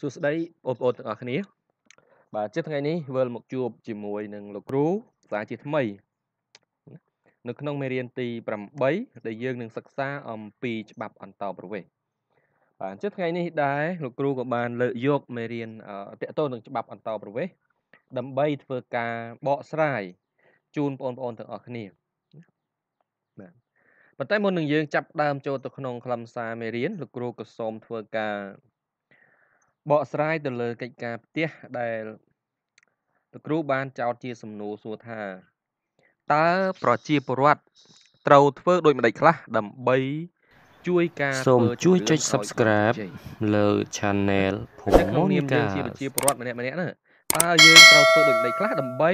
សួស្តីបងប្អូនទាំងអស់គ្នា បាទជាថ្ងៃនេះវិលមកជួប ជាមួយនឹងលោកគ្រូសាជាថ្មី នៅក្នុងមេរៀនទី8ដែលយើងនឹងសិក្សាអំពី ច្បាប់អន្តរប្រវេសន៍បាទជាថ្ងៃនេះដែរលោកគ្រូក៏បានលើកយកមេរៀនតកតទៅនឹងច្បាប់អន្តរប្រវេសន៍ដើម្បីធ្វើការបកស្រាយជូនបងប្អូនទាំងអស់គ្នាបាទប៉ុន្តែមុននឹងយើងចាប់ដើមចូលទៅក្នុងខ្លឹមសារមេរៀនលោកគ្រូក៏សូមធ្វើការបកស្រាយទៅលើកិច្ចការផ្ទះដែលលោកគ្រូបានចោទជាសំណួរសួរថាតើប្រជាពលរដ្ឋត្រូវធ្វើដូចម្តេចខ្លះដើម្បីជួយការសូមជួយចុច Subscribe លើ Channel ភូមិមនីកាជាប្រជាពលរដ្ឋម្នាក់ម្នាក់ណាតើយើងត្រូវធ្វើដូចម្តេចខ្លះដើម្បី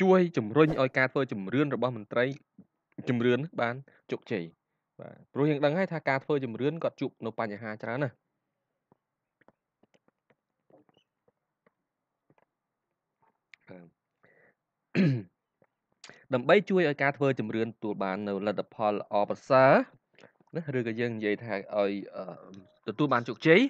ជួយជំរុញឲ្យការធ្វើជំរឿនរបស់មន្ត្រីជំរឿនបានជោគជ័យបាទព្រោះយើងដឹងហើយថាការធ្វើជំរឿនគាត់ជួបនៅបញ្ហាច្រើនណាស់ដើម្បីជួយឲ្យការធ្វើជំរឿនទទួលបាននៅលទ្ធផលល្អប្រសើរណាឬក៏យើងនិយាយថាឲ្យទទួលបានជោគជ័យ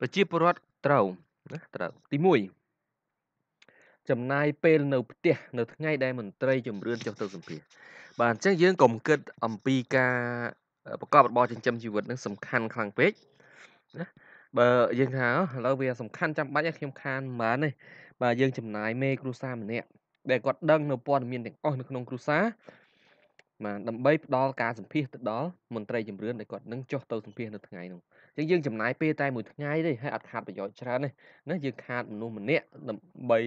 ប្រជាពលរដ្ឋត្រូវណាត្រូវទី1ចំណាយពេលនៅផ្ទះនៅថ្ងៃដែលមន្ត្រីជំរឿនចុះទៅសម្ភាសបាទអញ្ចឹងយើងកុំគិត អំពីការប្រកបរបរចិញ្ចឹមជីវិតនឹងសំខាន់ខ្លាំងពេកណាបើយើងថាឥឡូវវាសំខាន់ចាំបាច់ខ្ញុំខានមិនបានទេបាទយើងចំណាយមេគ្រួសារម្នាក់ដែលគាត់ដឹងនៅព័ត៌មានទាំងអស់នៅក្នុងគ្រួសារបាទដើម្បីផ្ដល់ការសម្ភាសទៅដល់មន្ត្រីជំរឿនដែលគាត់នឹងចុះទៅសម្ភាសនៅថ្ងៃនោះអញ្ចឹងយើងចំណាយពេលតែមួយថ្ងៃទេហើយអត់ខាតប្រយោជន៍ច្រើនទេណាយើងខាតមនុស្សម្នាក់ដើម្បី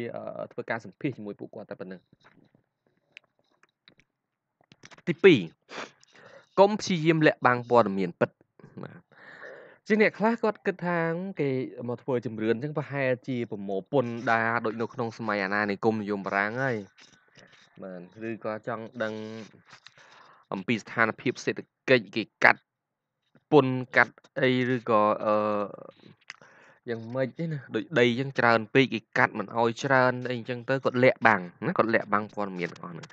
ធ្វើការសម្ភាសជាមួយពួកគាត់តែប៉ុណ្្នឹងទី2កុំព្យាយាមលាក់បាំងព័ត៌មាន ពិតបាទជាអ្នកខ្លះគាត់គិតថាគេមកធ្វើជំរឿនអញ្ចឹងប្រហែលជា ប្រមោពន្ធដាដូចនៅក្នុងសម័យអាណានិគមនិយមបារាំងហើយបាទឬក៏ចង់ដឹងអំពីស្ថានភាពសេដ្ឋកិច្ចគេកាត់ពន្ធកាត់អីឬក៏អឺយ៉ាងម៉េចទេណាដូចដីអញ្ចឹងច្រើនពេកគេកាត់មិនអោយច្រើនអីអញ្ចឹងទៅគាត់លាក់បាំងណាគាត់លាក់បាំងព័ត៌មានទាំងអស់ហ្នឹង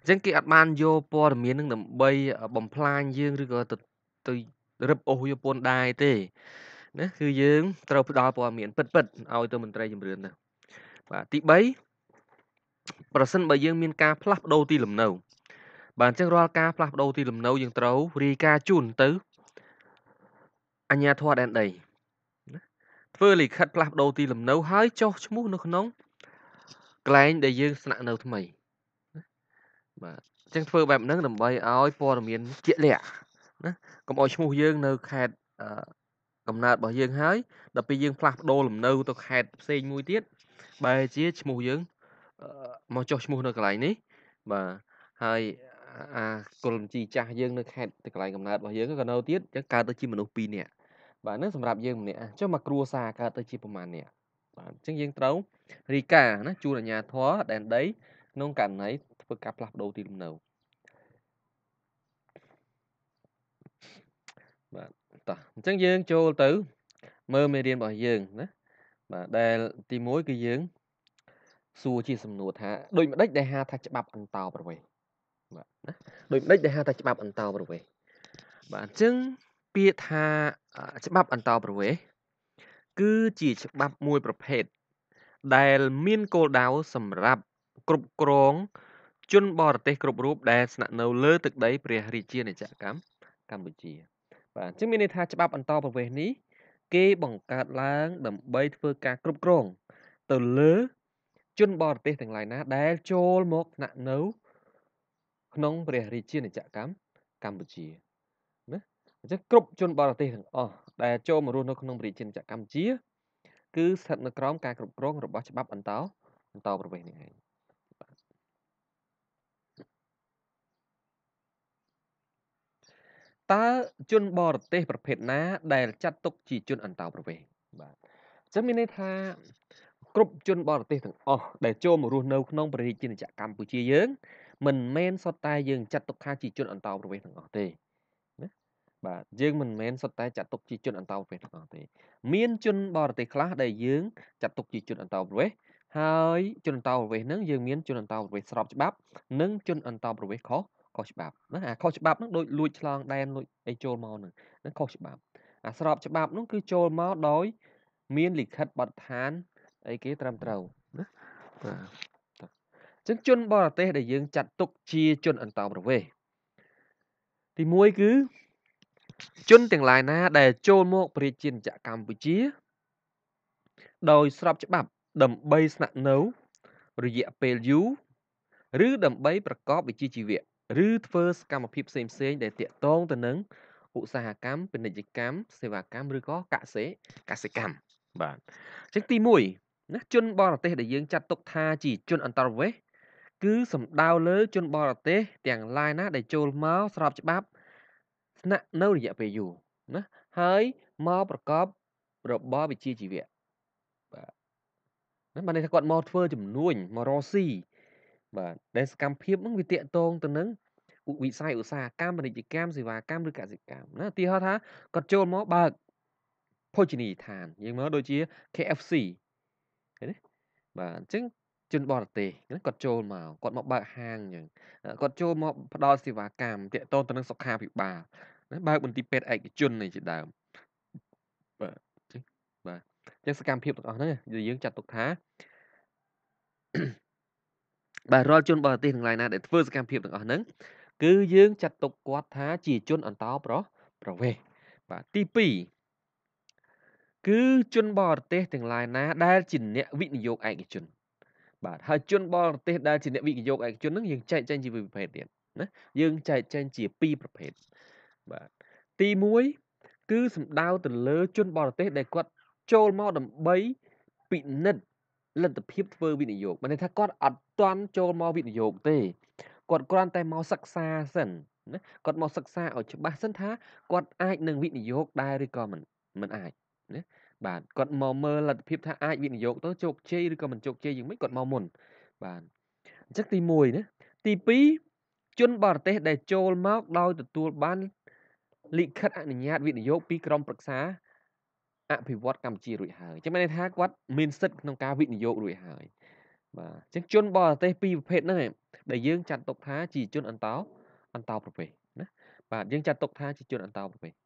អញ្ចឹងគេអត់បានយកព័ត៌មានហ្នឹងដើម្បី បំផ្លាញយើងឬក៏ទៅរឹបអូសយពន្ធដែរទេណាគឺយើង ត្រូវផ្ដល់ព័ត៌មាន ពិតពិតឲ្យទៅមន្ត្រីជំរឿនទៅបាទទី3ប្រសិនបើយើងមានការផ្លាស់ប្ដូរទីលំនៅបាទអញ្ចឹងរាល់ការផ្លាស់ប្ដូរទីលំនៅយើងត្រូវរាយការណ៍ជូនទៅអញ្ញាធរដែនដីធ្វើលិខិតផ្លាស់ប្ដូរទីលំនៅហើយចុះឈ្មោះនៅ ក្នុងកន្លែងដែលយើង ស្នាក់នៅ ថ្មីបាទអញ្ចឹងធ្វើបែបហ្នឹងដើម្បីឲ្យព័ត៌មានជាក់លាក់ណាកុំឲ្យឈ្មោះយើងនៅ ខេត្តកំណើតរបស់យើង ហើយដល់ពេលយើងផ្លាស់ប្ដូរលំនៅ ទៅ ខេត្តផ្សេងមួយទៀតបែរជាឈ្មោះយើងមកចុះឈ្មោះនៅកន្លែងនេះបាទហើយអាគុលជីចាស់យើងនៅខេត្តទីកន្លែងកំណើតរបស់យើងក៏នៅទៀតចឹងកើតទៅជាមនុស្ស2នាក់បាទនឹងសម្រាប់យើងម្នាក់ចុះមកគ្រួសារកើតទៅជាប្រមាណអ្នកបាទចឹងយើងត្រូវរីកាណា ជួនអាញាធរដែនដីក្នុងករណីធ្វើការផ្លាស់ប្ដូរទីលំនៅបាទតោះអញ្ចឹងយើងចូលទៅមើលមេរៀនរបស់យើងណាបាទដែលទី1គឺយើង សួរជាសំណួរថាដូចម្ដេចដែលហៅថាច្បាប់អន្តោប្រវេសន៍បាទណាដូចម្ដេចដែលហៅថាច្បាប់អន្តោប្រវេសន៍បាទអញ្ចឹងពាក្យថាច្បាប់អន្តោប្រវេសន៍គឺជាច្បាប់មួយប្រភេទដែលមានគោលដៅសម្រាប់ គ្រប់គ្រង ជនបរទេសគ្រប់រូបដែលស្នាក់នៅលើ ទឹកដីព្រះរាជាណាចក្រកម្ពុជាបាទអញ្ចឹងមានន័យថាច្បាប់អន្តរប្រវេសន៍នេះគេបង្កើតឡើង ដើម្បីធ្វើការគ្រប់គ្រងទៅលើ ជនបរទេសទាំងឡាយណា ដែលចូលមកថ្នាក់នៅក្នុងព្រះរាជាណាចក្រកម្ពុជាណាអញ្ចឹងគ្រប់ជនបរទេសទាំងអស់ដែលចូលមករស់នៅក្នុងព្រះរាជាណាចក្រកម្ពុជា គឺស្ថិតនៅក្រោមការគ្រប់គ្រងរបស់ច្បាប់អន្តរអន្តរប្រវេសន៍នេះឯងតើជនបរទេសប្រភេទណា ដែលចាត់ទុកជាជនអន្តោប្រវេសន៍បាទចឹងមានន័យថាគ្រប់ជនបរទេសទាំងអស់ដែលចូលមករស់នៅក្នុងប្រទេសជាណាចក្រកម្ពុជាយើងមិនមែនសុទ្ធតែយើងចាត់ទុកថាជាជនអន្តោប្រវេសន៍ទាំងអស់ទេណាបាទយើងមិនមែនសុទ្ធតែចាត់ទុកជាជនអន្តោប្រវេសន៍ទាំងអស់ទេ មានជនបរទេសខ្លះដែលយើងចាត់ទុកជាជនអន្តោប្រវេសន៍ហើយជនអន្តោប្រវេសន៍ហ្នឹងយើងមានជនអន្តោប្រវេសន៍ស្របច្បាប់និងជនអន្តោប្រវេសន៍ខុសខុសច្បាប់ណាអាខុសច្បាប់ហ្នឹងដូចលួចឆ្លងដែនលួចអីចូលមកហ្នឹងហ្នឹងខុសច្បាប់អាស្របច្បាប់ហ្នឹងគឺចូលមកដោយមានលិខិតបទដ្ឋានអីគេត្រឹមត្រូវណាបាទចឹងជនបរទេសដែលយើងចាត់ទុកជា ជន អន្តោប្រវេសន៍ទី1គឺ ជនទាំងឡាយណា ដែលចូលមកប្រជាជាតិកម្ពុជាដោយ ស្របច្បាប់ ដើម្បីស្នាក់នៅរយៈពេលយូរឬដើម្បីប្រកបវិជ្ជាជីវៈឬធ្វើសកម្មភាពផ្សេងៗដែលតាក់ទងទៅនឹងឧស្សាហកម្មពាណិជ្ជកម្មសេវាកម្មឬក៏កសិកសិកម្មបាទអញ្ចឹងទី1ណាជនបរទេសដែលយើងចាត់ទុកថាជាជនអន្តរវេសគឺសំដៅលើជនបរទេសទាំងឡាយណាដែលចូលមកស្របច្បាប់ស្នាក់នៅរយៈពេលយូរណាហើយមកប្រកបរបរវិជ្ជាជីវៈបាទណាបានន័យថាគាត់មកធ្វើជំនួញមករកស៊ីបាទដែលសកម្មភាពនឹងវាតាកតងទៅនឹងវិស័យឧស្សាហកម្មពាណិជ្ជកម្មសេវាកម្មឬកសិកម្មណាឧទាហរណ៍ថាគាត់ចូលមកបើកភោជនីយដ្ឋាន យើងមើលដូចជា KFC ឃើញទេបាទអញ្ចឹងជនបរទេសគាត់ចូលមកគាត់មកបើកហាងអញ្ចឹងគាត់ចូលមកផ្ដល់សេវាកម្មទាក់ទងទៅនឹងសុខាភិបាលណាបើកមន្ទីរពេទ្យឯកជននេះជាដើមបាទបាទអញ្ចឹងសកម្មភាពទាំងអស់ហ្នឹងយើងចាត់ទុកថាបាទរាល់ជនបរទេសទាំងឡាយណាដែលធ្វើសកម្មភាពទាំងអស់ហ្នឹងគឺយើងចាត់ទុកគាត់ថាជាជនអន្តោប្រប្រវេសន៍បាទទី2គឺជនបរទេស ទាំងឡាយណា ដែលជាអ្នកវិនិយោគឯកជនបាទហើយជនបរទេសដែលជាអ្នកវិនិយោគឯកជនហ្នឹងយើងចែកចែងជាប្រភេទទៀតណាយើងចែកចែងជា2ប្រភេទបាទទី1គឺសំដៅទៅលើ ជនបរទេស ដែលគាត់ចូលមកដើម្បីពិនិត្យលទ្ធភាពធ្វើវិនិយោគមិនន័យថាគាត់អត់តន់ចូលមកវិនិយោគទេគាត់គ្រាន់តែមកសិក្សាសិនណាគាត់មកសិក្សាឲ្យច្បាស់សិនថាគាត់អាចនឹងវិនិយោគដែរឬក៏មិនមិនអាចណាបាទគាត់មកមើលលទ្ធភាពថាអាចវិនិយោគទៅជោគជ័យឬក៏មិនជោគជ័យយ៉ាងម៉េចគាត់មកមុនបាទអញ្ចឹងទី1ណាទី2ជនបរទេស ដែល ចូលមកដោយទទួលបានលិខិតអនុញ្ញាតវិនិយោគពីក្រមប្រឹក្សាអភិវឌ្ឍកម្ពុជារួចហើយអញ្ចឹងមានន័យថាគាត់មានសិទ្ធិក្នុងការវិនិយោគរួចហើយ បាទអញ្ចឹងជនបរទេសពីរប្រភេទហ្នឹងឯងដែលយើងចាត់ទុកថាជាជន អន្តោអន្តោប្រវេសន៍ណាបាទយើងចាត់ទុកថាជាជនអន្តោប្រវេសន៍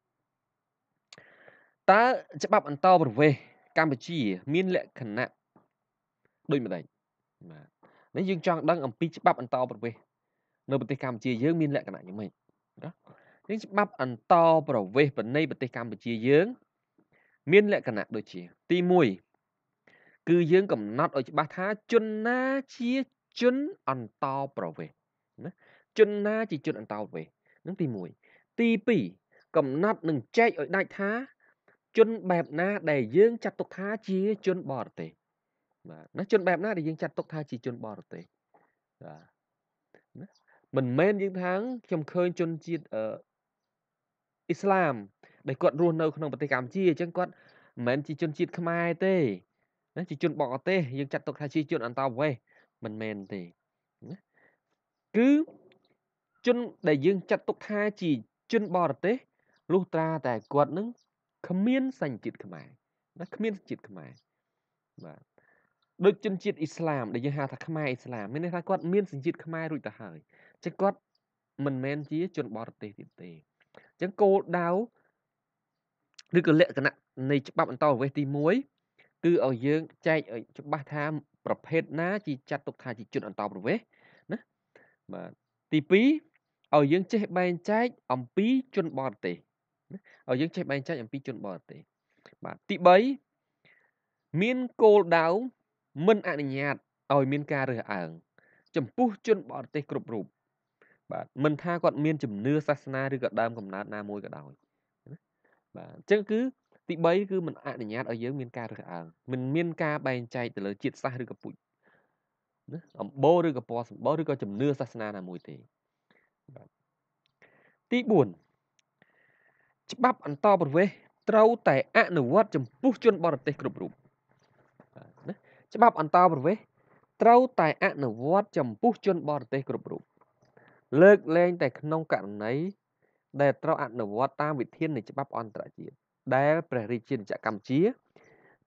តើច្បាប់អន្តោប្រវេសន៍កម្ពុជាមានលក្ខណៈដូចម្ដេចបាទនេះយើងចង់ដឹងអំពីច្បាប់ អន្តោប្រវេសន៍នៅប្រទេសកម្ពុជាយើងមានលក្ខណៈយ៉ាងម៉េចណានេះច្បាប់ អន្តោប្រវេសន៍ប្រណីប្រទេសកម្ពុជាយើងមានលក្ខណៈដូចជាទី1គឺយើង កំណត់ឲ្យច្បាស់ថា ជនណាជាជនអន្តោប្រវេសន៍ណាជនណាជាជនអន្តោប្រវេសន៍នឹងទី1ទី2កំណត់នឹងចែកឲ្យដាច់ថា ជនបែបណា ដែលយើងចាត់ទុកថាជាជនបរទេសបាទណាជនបែបណាដែលយើងចាត់ទុកថាជាជនបរទេសបាទណាមិនមែនយើងថាខ្ញុំឃើញជនជាតិអឺអ៊ីស្លាមដែលគាត់រស់នៅក្នុងប្រទេសកម្ពុជាអញ្ចឹងគាត់មិនមែនជាជនជាតិខ្មែរទេណាជាជនបរទេសយើងចាត់ទុកថាជាជនអន្តោប្រវេសន៍មិនមែនទេណាគឺជនដែលយើង ចាត់ទុកថាជាជនបរទេសលុះត្រាតែគាត់នឹងគ្មានសញ្ជាតិខ្មែរណាគ្មានសញ្ជាតិខ្មែរបាទដូចជនជាតិអ៊ីស្លាមដែលយើងហៅថាខ្មែរអ៊ីស្លាមមានន័យថាគាត់មានសញ្ជាតិខ្មែររួចទៅហើយចឹងគាត់មិនមែនជា ជនបរទេសទៀតទេចឹងគោលដៅឬក៏លក្ខណៈនៃច្បាប់អន្តរប្រវេសទី1គឺឲ្យយើងចែកឲ្យច្បាស់ថាប្រភេទណា ជាចាត់ទុកថាជាជនអន្តរប្រវេសណាបាទទី2ឲ្យយើងចេះបែងចែកអំពីជនបរទេសឲ្យយើង ចេះបែងចែកអំពីជនបរទេសបាទទី3មានគោលដៅមិនអនុញ្ញាតឲ្យមានការរើសអើងចំពោះជនបរទេសគ្រប់រូបបាទមិនថាគាត់មានជំនឿសាសនាឬក៏ដើមកំណើតណាមួយក៏ដោយបាទអញ្ចឹងគឺទី3គឺมันអនុញ្ញាតឲ្យយើងមានការរើសអើងมันមានការបែងចែកទៅលើជាតិសាសន៍ឬក៏ពូជណាអំបូរឬក៏ពណ៌សម្បុរឬក៏ជំនឿសាសនាណាមួយទេបាទទី4ច្បាប់ អន្តរប្រវេស ត្រូវតែអនុវត្តចំពោះជនបរទេស គ្រប់រូបណាច្បាប់អន្តរប្រវេសត្រូវតែអនុវត្តចំពោះជនបរទេស គ្រប់រូបលើកលែង តែក្នុងករណីដែលត្រូវអនុវត្តតាមវិធាននៃច្បាប់អន្តរជាតិដែលព្រះរាជាណាចក្រកម្ពុជា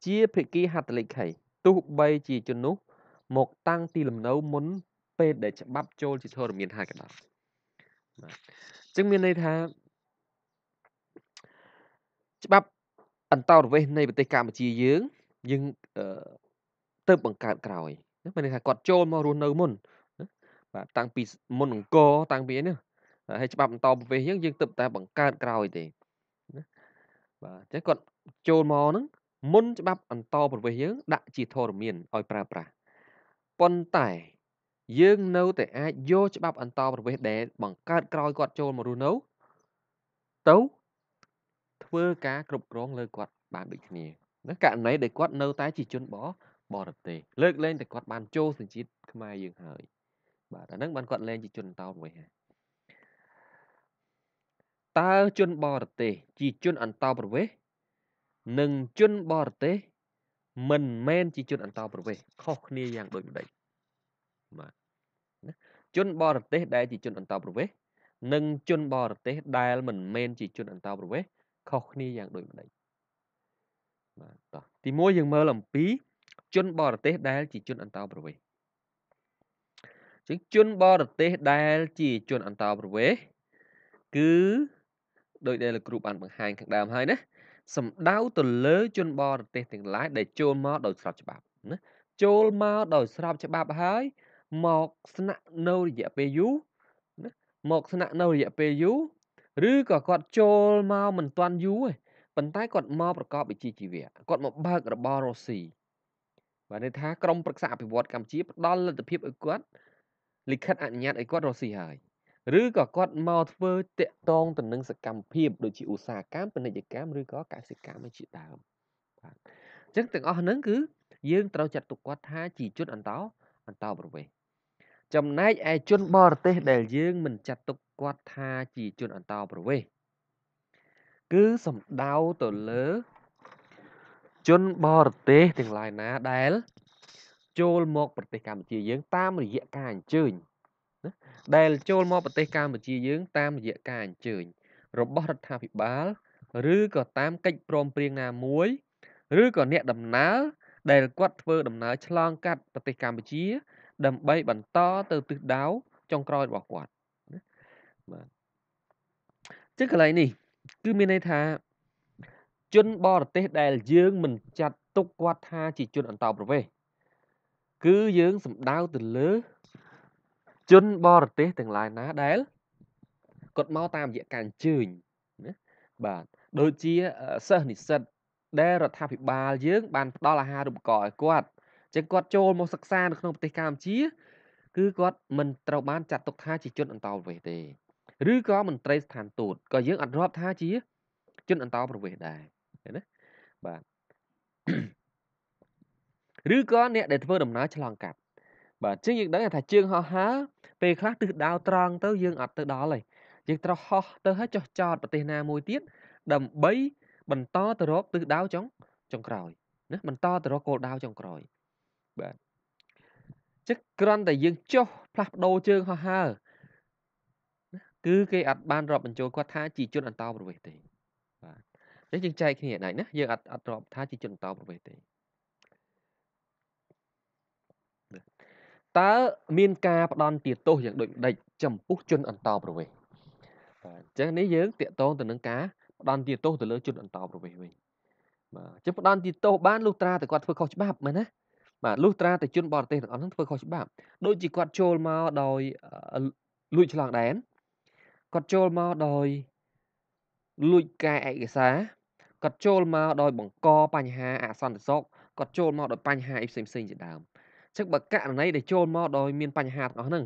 ជាភេកីហត្ថលេខីទោះបី ជាជំនុះមក តាំងទី លំនៅមុន ពេល ដែលច្បាប់ចូល ជាធរមានហើយក៏ដោយបាទអញ្ចឹងមានន័យថាច្បាប់ អន្តរវេសនៃប្រទេសកម្ពុជាយើង យើងទៅបង្កើតក្រោយមានន័យថាគាត់ចូលមករស់នៅមុនបាទតាំងពីមុនអង្គរតាំងពីនេះហើយច្បាប់បន្តប្រវេសយើងយើងទៅតែបង្កើតក្រោយទេណាបាទអញ្ចឹងគាត់ចូលមកហ្នឹងមុនច្បាប់បន្តប្រវេសយើងដាក់ជាធរមានឲ្យប្រើប្រាស់ប៉ុន្តែយើងនៅតែអាចយកច្បាប់ អន្តរប្រវេសដែលបង្កើតក្រោយគាត់ចូលមករស់នៅទៅធ្វើការគ្រប់គ្រងលើគាត់បានដូចគ្នាណាករណីដែលគាត់នៅតែជាជនបរបរទេសលើកលែងតែគាត់បានចូលសញ្ជាតិខ្មែរយើងហើយ បាទអាហ្នឹងបានគាត់លែងជាជនអន្តរប្រវេសហើយតើជនបរទេសជាជនអន្តោប្រវេសន៍និងជនបរទេស មិនមែនជាជនអន្តោប្រវេសន៍ខុសគ្នាយ៉ាងដូចម្ដេចបាទណាជនបរទេស ដែលជាជនអន្តោប្រវេសន៍និង ជនបរទេស ដែល មិនមែនជាជនអន្តោប្រវេសន៍ខុសគ្នាយ៉ាងដូចម្ដេចបាទតោះទី1យើងមើលអំពី ជនបរទេសដែល ជាជនអន្តោប្រវេសន៍ជាជនបរទេសដែល ជាជនអន្តោប្រវេសន៍គឺដោយដែលលោកគ្រូបានបង្ហាញខាងដើមហើយណាសំដៅទៅលើ ជនបរទេសទាំងឡាយដែលចូលមកដោយស្របច្បាប់ណាចូលមកដោយស្របច្បាប់ហើយ មកស្នាក់នៅរយៈពេលយូរណាមកស្នាក់នៅរយៈពេលយូរឬក៏គាត់ចូលមកមិនទាន់យូរទេប៉ុន្តែគាត់មកប្រកបវិជ្ជាជីវៈគាត់មកបើករបររុស្ស៊ីបាទន័យថាក្រមប្រឹក្សាអភិវឌ្ឍកម្ពុជាផ្ដល់លទ្ធភាពឲ្យគាត់ លិខិតអនុញ្ញាតឲ្យគាត់រស់ស៊ីហើយឬក៏គាត់មកធ្វើតាក់ទងទៅនឹងសកម្មភាពដូចជាឧស្សាហកម្មពាណិជ្ជកម្មឬក៏កសិកម្មជាដើមបាទអញ្ចឹងទាំងអស់ហ្នឹងគឺយើងត្រូវចាត់ទុកគាត់ថាជាជនអន្តោអន្តោប្រវេសន៍ចំណែកឯជនបរទេសដែលយើងមិនចាត់ទុកគាត់ថាជាជនអន្តោប្រវេសន៍គឺសំដៅទៅលើជនបរទេសទាំងឡាយណាដែលចូលមក ប្រទេសកម្ពុជាយើង តាមរយៈការអញ្ជើញណាដែលចូលមកប្រទេសកម្ពុជាយើងតាមរយៈការអញ្ជើញ របស់រដ្ឋាភិបាលឬក៏តាមកិច្ចព្រមព្រៀងណាមួយ ឬក៏អ្នកដំណើរដែលគាត់ធ្វើដំណើរឆ្លងកាត់ប្រទេសកម្ពុជា ដើម្បីបន្តទៅទិសដៅចុងក្រោយរបស់គាត់បាទចឹងកន្លែងនេះ គឺមានន័យថា ជនបរទេស ដែលយើងមិនចាត់ទុកគាត់ថាជាជនអន្តោប្រវេសន៍គឺយើងសំដៅទៅលើជនបរទេសទាំងឡាយណាដែលគាត់មកតាមរយៈការអញ្ជើញណាបាទដូចជាសិស្សនិស្សិតដែលរដ្ឋាភិបាលយើងបានផ្ដល់អាហារូបករណ៍ឲ្យគាត់អញ្ចឹងគាត់ចូលមកសិក្សានៅក្នុងប្រទេសកម្ពុជាគឺគាត់មិនត្រូវបានចាត់ទុកថាជាជនអន្តោប្រវេសន៍ទេ ឬក៏មន្ត្រីស្ថានទូតក៏យើងអត់រាប់ថាជា ជនអន្តោប្រវេសន៍ដែរណាបាទឬក៏អ្នកដែលធ្វើដំណើរឆ្លងកាត់បាទជាងយើងដឹងថាជាងហោះហើរពេលខ្លះទិសដៅត្រង់ទៅ យើងអត់ទៅដល់ហើយយើងត្រូវហោះ ទៅហើយចុះចោតប្រទេសណាមួយទៀតដើម្បីបន្តទៅរកទិសដៅចុងចុងក្រោយណាបន្តទៅរកគោលដៅចុងក្រោយបាទចឹងគ្រាន់តែយើងចុះផ្លាស់ប្ដូរជើងហោះហើរគឺគេអត់បានរាប់បញ្ចូលគាត់ថាជាជនអន្តោប្រវេសន៍ទេបាទអញ្ចឹងយើងចែកគ្នាណាស់ណាយើងអត់អត់រាប់ថាជាជនអន្តោប្រវេសន៍ទេតើមានការផ្ដន់ទាទោសយ៉ាងដូចម្ដេចចំពោះជនអន្តោប្រវេសន៍បាទអញ្ចឹងនេះយើងតាកតងទៅនឹងការផ្ដន់ទាទោសទៅលើជនអន្តោប្រវេសន៍វិញបាទអញ្ចឹងផ្ដន់ទាទោសបានលុះត្រាតែគាត់ធ្វើខុសច្បាប់មែនណាបាទលុះត្រាតែជនបរទេសទាំងអស់ហ្នឹងធ្វើខុសច្បាប់ ដូចជាគាត់ចូលមកដោយលួចឆ្លងដែនគាត់ចូលមកដោយលួចកែឯកសារគាត់ចូលមកដោយបង្កបញ្ហាអសន្តិសុខគាត់ចូលមកដោយបញ្ហាអីផ្សេងផ្សេងជាដើមចឹងបើករណីដែលចូលមកដោយមានបញ្ហាទាំងអស់ហ្នឹង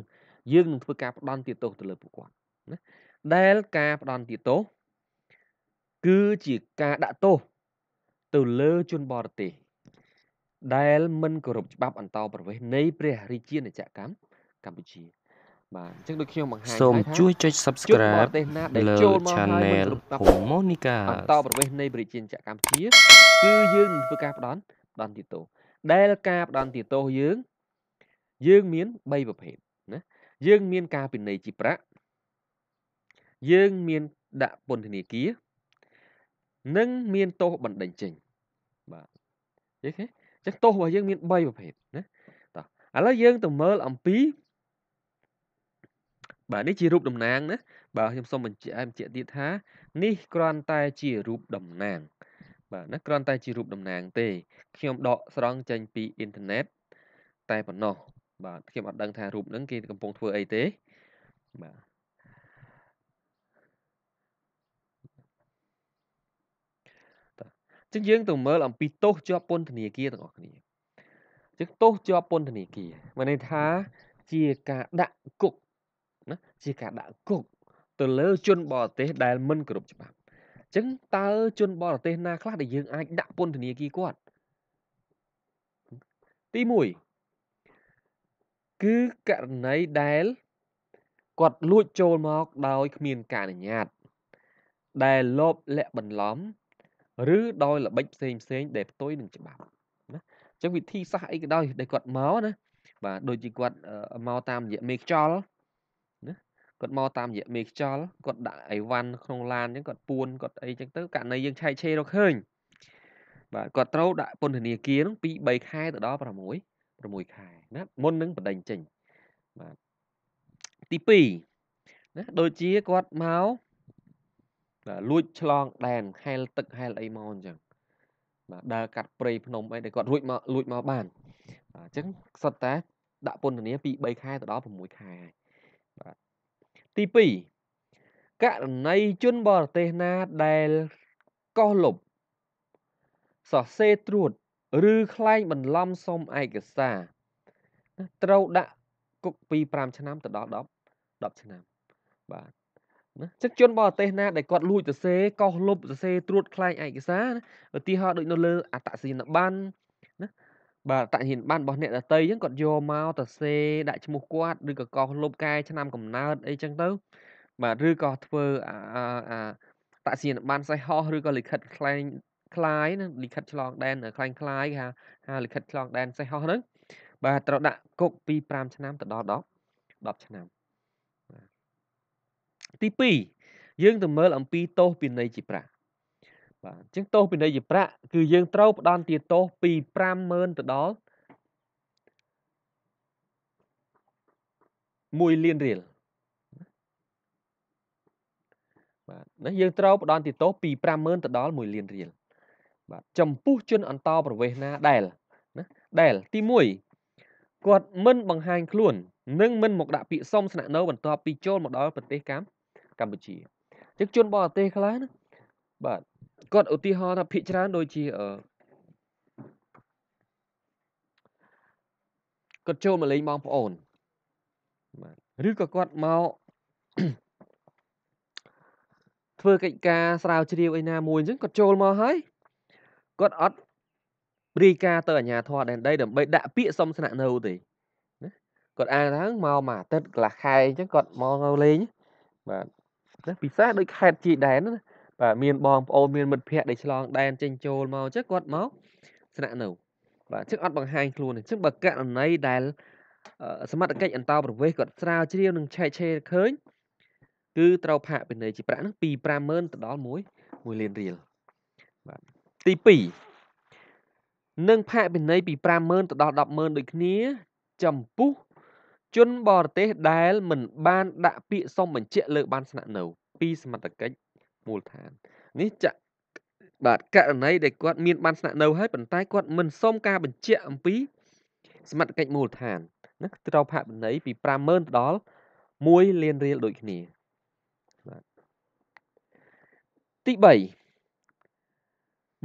យើងនឹងធ្វើការផ្ដន់ទាទោសទៅលើពួកគាត់ណាដែលការផ្ដន់ទាទោសគឺជាការដាក់ទោសទៅលើជនបរទេស ដែល មិនគោរពច្បាប់អន្តរប្រវេសន៍នៃព្រះ រាជាណាចក្រកម្ពុជា បាទអញ្ចឹងដូចខ្ញុំបង្ហាញសូមជួយចុច Subscribe ដែលចូលមកហើយមិនគ្រប់តប Monica អន្តរប្រវេសន៍នៃព្រះរាជាណាចក្រកម្ពុជាគឺយើងនឹងធ្វើការផ្ដន់ផ្ដន់ទីតោដែលការផ្ដន្ទាទោសយើង យើងមាន3ប្រភេទណាយើងមាន ការពិន័យជាប្រាក់យើង មានដាក់ពន្ធនាគារនិង មានទោសបណ្ដឹងចេញបាទយល់ទេចឹងទោសរបស់យើងមាន3ប្រភេទណាតោះឥឡូវយើងទៅមើលអំពី បាទនេះជារូបតំណាងណាបាទខ្ញុំសូមបញ្ជាក់បញ្ជាក់ទៀតថា នេះគ្រាន់តែជារូបតំណាងបាទណាគ្រាន់តែជារូបតំណាងទេខ្ញុំដកស្រង់ចេញពីអ៊ីនធឺណិតតែប៉ុណ្ណោះបាទខ្ញុំអត់ដឹងថារូបហ្នឹងគេកំពុងធ្វើអីទេបាទឹងយើងទៅមើលអំពីទោសជាប់ពន្ធនាគារទាំងអស់គ្នាចឹងទោសជាប់ពន្ធនាគារមានន័យថា ជាការដាក់គុកណាជាការដាក់គុកទៅលើជនបរទេស ដែលមិនគោរពច្បាប់ចឹងតើជនបរទេសណាខ្លះដែលយើងអាចដាក់ពន្ធនាគារគាត់ទី1គឺករណីដែលគាត់លួចចូលមកដោយគ្មានការអនុញ្ញាតដែលលបលាក់បន្លំឬដោយល្បិចផ្សេងផ្សេងដែលផ្ទុយនឹងច្បាប់ណាអញ្ចឹងវិធីសាស្ត្រអីក៏ដោយដែលគាត់មកណាបាទដូចជាគាត់មកតាមរយៈមេខ្យល់គាត់មកតាមរយៈមេខ្យល់គាត់ដាក់អីវ៉ាន់ក្នុងឡានអញ្ចឹងគាត់ពួនគាត់អីអញ្ចឹងទៅករណីយើងឆែកឆេររកឃើញបាទគាត់ត្រូវដាក់ពន្ធនាគារនឹងពី3ខែទៅដល់6 6ខែណាមុននឹងបដិញ្ញចេញបាទទី2ណាដូចជាគាត់មកបាទលួចឆ្លងដែនហែលទឹកហែលអីមកអញ្ចឹងបាទដើរកាត់ព្រៃភ្នំអីដែលគាត់រួចមកលួចមកបានបាទអញ្ចឹងសិតតែដាក់ពន្ធនាពី3ខែទៅដល់6ខែហើយបាទទី2ករណីជនបរទេសណាដែលកោះលុបសរសេរត្រួតឬខ្លែងបន្លំសុំឯកសារ ត្រូវដាក់គុកពី5ឆ្នាំ ទៅដល់10 10ឆ្នាំបាទណាចិត្តជនបរទេសណាដែលគាត់លួចសរសេរកោះលុបសរសេរត្រួតខ្លែងឯកសារឧទាហរណ៍ដូចនៅលើអត្តសញ្ញាណប័ណ្ណបាទតញ្ញាណប័ណ្ណរបស់អ្នកដតីហ្នឹងគាត់យកមកទៅសេដាក់ឈ្មោះគាត់ឬក៏កោសលុបកែឆ្នាំកំណើតអីចឹងទៅ បាទឬក៏ធ្វើអាតញ្ញាណប័ណ្ណសេះហោះឬក៏លិខិតខ្លែងคล้ายណាលិខិតឆ្លងដែនคล้ายคล้ายគេហៅហៅលិខិតឆ្លងដែនសេះហោះហ្នឹង បាទត្រូវដាក់គុកពី5ឆ្នាំទៅដល់10 10ឆ្នាំទី2យើងទៅមើលអំពីទោសពិន័យជាប្រាក់បាទអញ្ចឹងទោសពិន័យជាប្រាក់គឺយើងត្រូវផ្ដន់ទាទោសពី50000ទៅដល់1លានរៀលបាទនេះយើងត្រូវផ្ដន់ទាទោសពី50000ទៅដល់1លានរៀលបាទចំពោះ ជនអន្តោប្រវេសន៍ណា ដែលណាដែល ទី1គាត់មិនបង្ហាញខ្លួននិងមិនមកដាក់ពាក្យសុំស្នាក់នៅ បន្ទាប់ពីចូលមកដល់ប្រទេសកម្ពុជាជឹកជនបរទេសខ្លះណាបាទគាត់ឧទាហរណ៍ថាភាកច្រើនដូចជាអឺគាត់ចូលមកលេងបងប្អូនបាទឬក៏គាត់មកធ្វើកិច្ចការស្រាវជ្រាវឯណាមួយអញ្ចឹងគាត់ចូលមកហើយគាត់អត់ព្រីការទៅអាជ្ញាធរដែនដីដើម្បីដាក់ពាក្យសុំស្នាក់នៅទេណាគាត់អានថាមកមួយអាទិត្យកន្លះខែអញ្ចឹងគាត់មកនៅលេងបាទណាពិសេសដូចខេត្តជីដែនណាបាទមានបងប្អូនមានមិត្តភ័ក្តិដែលឆ្លងដែនចេញចូលមកអញ្ចឹងគាត់មកស្នាក់នៅបាទអញ្ចឹងអត់បង្ហាញខ្លួនទេអញ្ចឹងបើករណីដែលសមត្ថកិច្ចអន្តរប្រវេសគាត់ស្រាវជ្រាវនិងឆែកឆេរឃើញគឺត្រូវផាកពិន័យជាប្រាក់ហ្នឹងពី50000ទៅដល់1 1លានរៀលបាទទី2នឹងផាកពិន័យពី50000ទៅដល់100000ដូចគ្នាចំពោះ ជនបរទេសដែល មិនបានដាក់ពាក្យសុំបញ្ជាក់លើ បានស្នាក់នៅពីសមត្ថកិច្ចមូលដ្ឋាននេះចាក់បាទករណីដែលគាត់មានបានស្នាក់នៅហើយប៉ុន្តែគាត់មិនសូមការបញ្ជាក់អំពីសមត្ថកិច្ចមូលដ្ឋានណាត្រូវផាកបណ្ណ័យពី50000ដល់1លានរៀលដូចគ្នាបាទទី3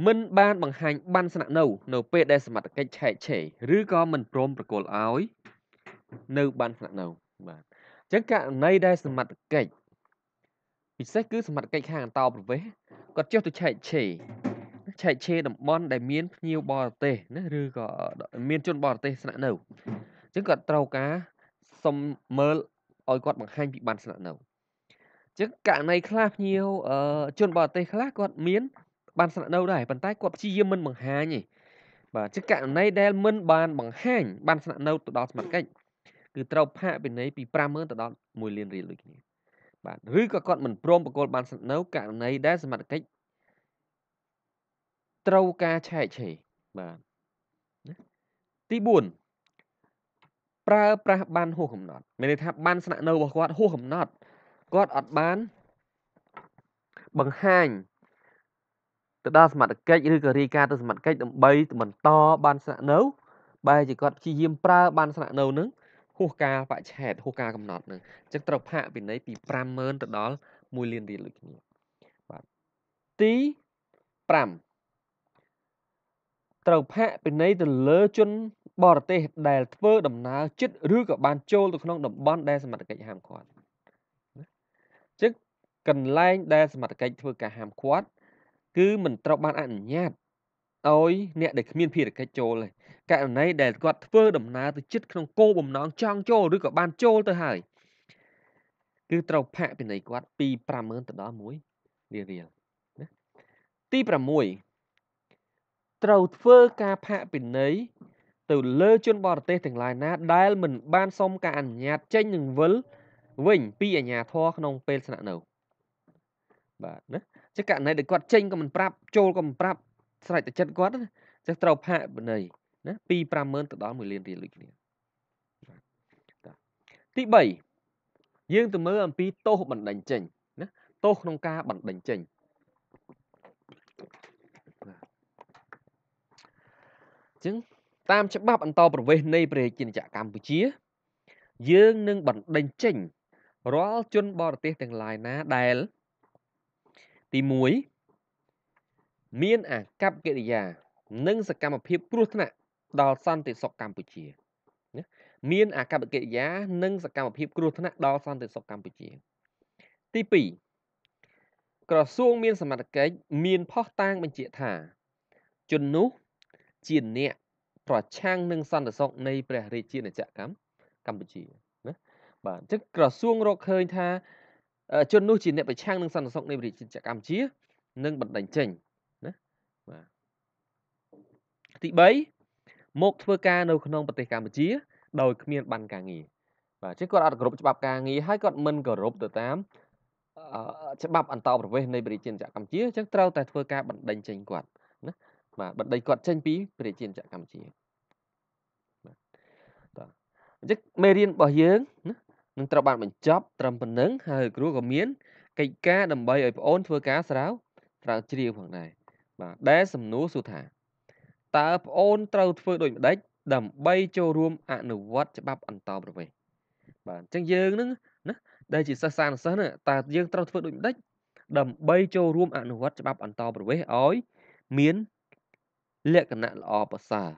មិនបាន បង្ហាញ បានស្នាក់នៅនៅ ពេលដែលសមត្ថកិច្ចឆែកឆេរឬក៏មិនព្រមប្រគល់ឲ្យនៅ បានស្នាក់នៅបាទអញ្ចឹងករណីដែលសមត្ថកិច្ចពិសេសគឺសមត្ថកិច្ចខាងអន្តរប្រវេសគាត់ចុះទៅឆែកឆេឆែកឆេតំបន់ដែលមានភ្ញៀវបរទេសណាឬក៏មានជនបរទេសស្នាក់នៅអញ្ចឹងគាត់ត្រូវការសុំមើលឲ្យគាត់បង្ហាញពីបានស្នាក់នៅអញ្ចឹងករណីខ្លះភ្ញៀវជនបរទេសខ្លះគាត់មានបានស្នាក់នៅដែរប៉ុន្តែគាត់ព្យាយាមមិនបង្ហាញទេបាទជាករណីដែលមិន បានបង្ហាញ បានស្នាក់នៅទៅដល់សមត្ថកិច្ចគឺត្រូវផាកពិន័យពី50000ទៅដល់1លានរៀលដូចគ្នាបាទឬក៏គាត់មិនព្រមប្រគល់បានសិទ្ធិនៅករណីដែលសមត្ថកិច្ចត្រូវការឆែកឆេរបាទទី4ប្រើប្រាស់បានហួសកំណត់មានន័យថាបានស្នាក់នៅរបស់គាត់ហួសកំណត់គាត់អត់បានបង្ហាញទៅដល់សមត្ថកិច្ចឬក៏រាយការណ៍ទៅសមត្ថកិច្ចដើម្បីបន្តបានស្នាក់នៅបែរជាគាត់ព្យាយាមប្រើបានស្នាក់នៅនឹងហួសការបច្ឆេតហួសការកំណត់ហ្នឹងអញ្ចឹងត្រូវផាកពិន័យពី50000ទៅដល់1លានរៀលដូចគ្នាបាទទី5ត្រូវផាកពិន័យទៅលើ ជនបរទេសដែល ធ្វើ ដំណើរចិត្តឬក៏បាន ចូលទៅក្នុងតំបន់ដែលសមត្ថកិច្ចហាមឃាត់ចឹងកន្លែង ដែល សមត្ថកិច្ចធ្វើការហាមឃាត់ គឺមិនត្រូវបានអនុញ្ញាតឲ្យអ្នកដែលគ្មានភារកិច្ចចូលទេករណីដែលគាត់ធ្វើដំណើរទៅចិត្តក្នុងគោបំណង ចង់ចូលឬក៏បានចូលទៅហើយគឺត្រូវផាកពិន័យគាត់ពី50000ទៅដល់1រៀលរៀលណាទី6ត្រូវធ្វើការផាកពិន័យទៅលើជនបរទេសទាំងឡាយណា ដែល មិនបានសុំការអនុញ្ញាតចេញនឹងវិលវិញ ពីអាជ្ញាធរក្នុង ពេលស្នាក់នៅបាទណាជាករណីដែលគាត់ចេញក៏មិនប្រាប់ ចូលក៏មិនប្រាប់ស្រេចតែចិត្តគាត់ចឹងត្រូវផាកវិន័យណាពី50000ទៅដល់1លានរៀលដូចគ្នាទី3យើងទៅមើលអំពីទោសបណ្ដឹងចេញណាទោសក្នុងការបណ្ដឹងចេញចឹងតាមច្បាប់អន្តរប្រវេសនៃព្រះរាជាណាចក្រកម្ពុជា យើងនឹងបណ្ដឹងចេញរាល់ជនបរទេសទាំងឡាយណាដែល ទី1មានអាកប្បកិរិយា និងសកម្មភាពគ្រោះថ្នាក់ដល់សន្តិសុខកម្ពុជាណាមានអាកប្បកិរិយា និងសកម្មភាពគ្រោះថ្នាក់ដល់សន្តិសុខកម្ពុជា ទី2ក្រសួងមាន សមត្ថកិច្ចមានផុសតាងបញ្ជាក់ថាជននោះជាអ្នក ប្រឆាំងនឹងសន្តិសុខនៃព្រះរាជាណាចក្រកម្ពុជាណាបាទអញ្ចឹងក្រសួងរកឃើញថាជននោះជាអ្នកប្រឆាំងនឹងសន្តិសុខនៃប្រជាជាតិកម្ពុជានិងបណ្ដឹងចេញបាទទី3មកធ្វើការនៅក្នុងប្រទេសកម្ពុជា ដោយគ្មានបានការងារបាទជាគាត់អត់គោរពច្បាប់ការងារហើយគាត់មិនគោរពទៅតាមច្បាប់អន្តរប្រវេសនៃប្រជាជាតិកម្ពុជាអញ្ចឹងត្រូវតែធ្វើការបណ្ដេញចេញគាត់ណាបាទបណ្ដេញគាត់ចេញពីប្រជាជាតិកម្ពុជាបាទអញ្ចឹងមេរៀនរបស់យើងណានឹងត្រូវបានបញ្ចប់ត្រឹមប៉ុណ្្នឹងហើយគ្រូក៏មានកិច្ចការដើម្បីឲ្យបងអូនធ្វើការស្រាវស្រាវជ្រាវផងដែរបាទដែលសំណួរសួរថាតើប្អូនត្រូវធ្វើដូចម្ដេចដើម្បីចូលរួមអនុវត្តច្បាប់អន្តរប្រវេសន៍បាទអញ្ចឹងយើងនឹងណាដែលជាសិស្សសានុសិស្សហ្នឹងតើយើងត្រូវធ្វើដូចម្ដេចដើម្បីចូលរួមអនុវត្តច្បាប់អន្តរប្រវេសន៍ឲ្យមានលក្ខណៈល្អប្រសើរ